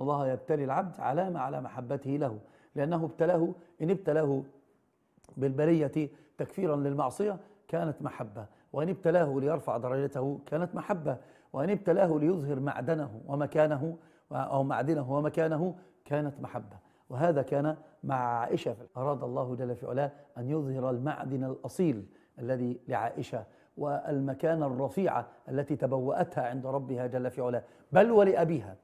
الله يبتلي العبد علامة على محبته له لأنه ابتلاه إن ابتلاه بالبرية تكفيرا للمعصية كانت محبة وإن ابتلاه ليرفع درجته كانت محبة وإن ابتلاه ليظهر معدنه ومكانه أو معدنه ومكانه كانت محبة وهذا كان مع عائشة أراد الله جل في علاه أن يظهر المعدن الأصيل الذي لعائشة والمكان الرفيعة التي تبوأتها عند ربها جل في علاه بل ولأبيها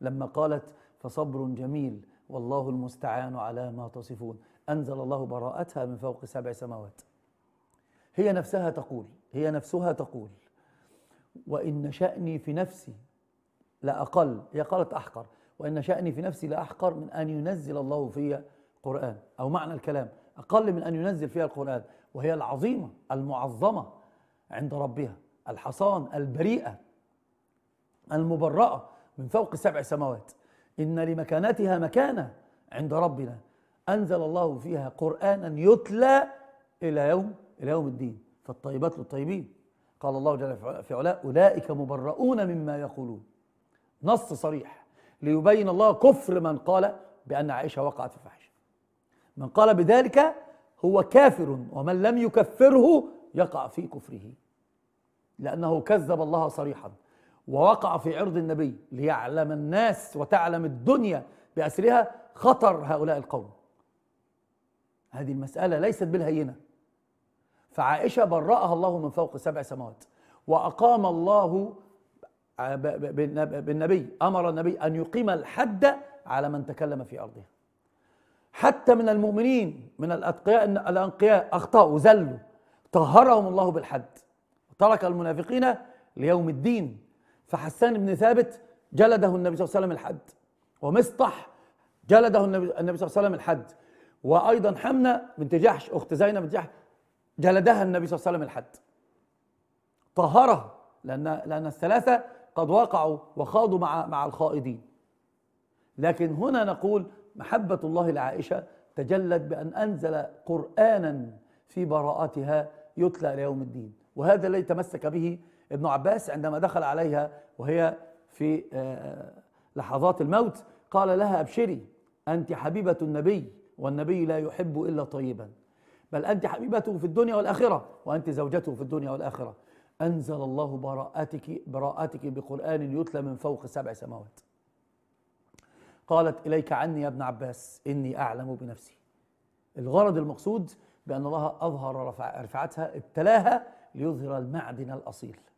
لما قالت فصبر جميل والله المستعان على ما تصفون أنزل الله براءتها من فوق سبع سماوات هي نفسها تقول هي نفسها تقول وإن شأني في نفسي لأقل هي قالت أحقر وإن شأني في نفسي لأحقر من أن ينزل الله في قرآن أو معنى الكلام أقل من أن ينزل فيها القرآن وهي العظيمة المعظمة عند ربها الحصان البريئة المبرأة من فوق سبع سماوات إن لمكانتها مكانة عند ربنا أنزل الله فيها قرآنا يتلى إلى يوم إلى يوم الدين فالطيبات للطيبين قال الله جل في علاه أولئك مبرؤون مما يقولون نص صريح ليبين الله كفر من قال بأن عائشة وقعت في فحشة من قال بذلك هو كافر ومن لم يكفره يقع في كفره لأنه كذب الله صريحا ووقع في عرض النبي ليعلم الناس وتعلم الدنيا بأسرها خطر هؤلاء القوم هذه المسألة ليست بالهينة فعائشة برأها الله من فوق سبع سماوات وأقام الله بالنبي أمر النبي أن يقيم الحد على من تكلم في أرضها حتى من المؤمنين من الأتقياء الأنقياء أخطأوا زلوا طهرهم الله بالحد ترك المنافقين ليوم الدين فحسان بن ثابت جلده النبي صلى الله عليه وسلم الحد ومسطح جلده النبي صلى الله عليه وسلم الحد وايضا حمنه بنت جحش اخت زينب بنت جحش جلدها النبي صلى الله عليه وسلم الحد طهرها لان لان الثلاثه قد وقعوا وخاضوا مع مع الخائضين لكن هنا نقول محبه الله لعائشه تجلت بان انزل قرانا في براءتها يتلى ليوم الدين وهذا الذي تمسك به ابن عباس عندما دخل عليها وهي في آه، آه، لحظات الموت قال لها ابشري انت حبيبه النبي والنبي لا يحب الا طيبا بل انت حبيبته في الدنيا والاخره وانت زوجته في الدنيا والاخره انزل الله براءتك براءتك بقران يتلى من فوق سبع سماوات قالت اليك عني يا ابن عباس اني اعلم بنفسي الغرض المقصود بان الله اظهر رفعتها ابتلاها ليظهر المعدن الاصيل